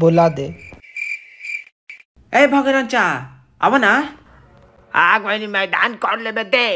बोला दे ए भगरंचा ना आग वाली मैदान कर ले बेटे